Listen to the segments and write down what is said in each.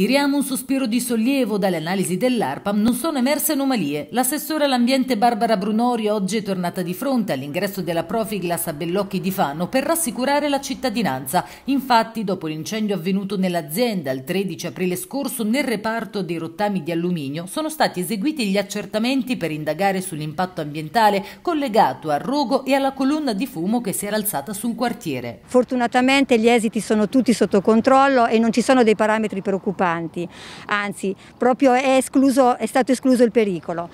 Tiriamo un sospiro di sollievo dalle analisi dell'ARPAM, non sono emerse anomalie. L'assessore all'ambiente Barbara Brunori oggi è tornata di fronte all'ingresso della Profiglas a Bellocchi di Fano per rassicurare la cittadinanza. Infatti, dopo l'incendio avvenuto nell'azienda il 13 aprile scorso nel reparto dei rottami di alluminio, sono stati eseguiti gli accertamenti per indagare sull'impatto ambientale collegato al rogo e alla colonna di fumo che si era alzata sul quartiere. Fortunatamente gli esiti sono tutti sotto controllo e non ci sono dei parametri preoccupanti rilevanti, anzi proprio è, escluso, è stato escluso il pericolo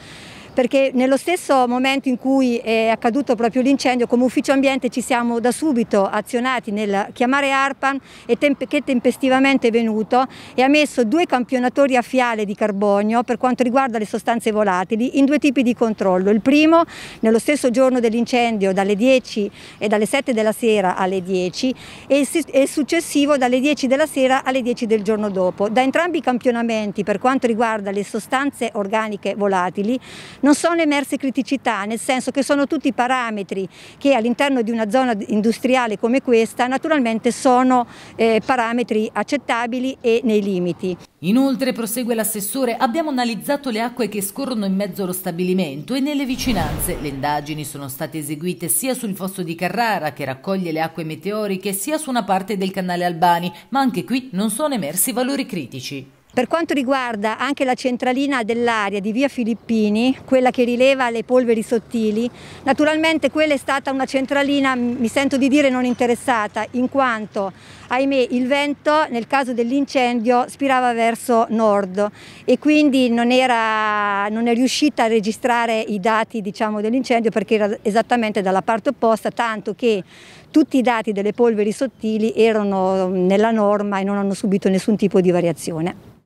perché nello stesso momento in cui è accaduto proprio l'incendio come ufficio ambiente ci siamo da subito azionati nel chiamare ARPAN che tempestivamente è venuto e ha messo due campionatori a fiale di carbonio per quanto riguarda le sostanze volatili in due tipi di controllo. Il primo nello stesso giorno dell'incendio dalle 10 e dalle 7 della sera alle 10 e il successivo dalle 10 della sera alle 10 del giorno dopo. Da entrambi i campionamenti per quanto riguarda le sostanze organiche volatili non sono emerse criticità, nel senso che sono tutti parametri che all'interno di una zona industriale come questa naturalmente sono eh, parametri accettabili e nei limiti. Inoltre, prosegue l'assessore, abbiamo analizzato le acque che scorrono in mezzo allo stabilimento e nelle vicinanze. Le indagini sono state eseguite sia sul fosso di Carrara, che raccoglie le acque meteoriche, sia su una parte del canale Albani, ma anche qui non sono emersi valori critici. Per quanto riguarda anche la centralina dell'aria di via Filippini, quella che rileva le polveri sottili, naturalmente quella è stata una centralina, mi sento di dire, non interessata, in quanto, ahimè, il vento nel caso dell'incendio spirava verso nord e quindi non, era, non è riuscita a registrare i dati diciamo, dell'incendio perché era esattamente dalla parte opposta, tanto che tutti i dati delle polveri sottili erano mm, nella norma e non hanno subito nessun tipo di variazione.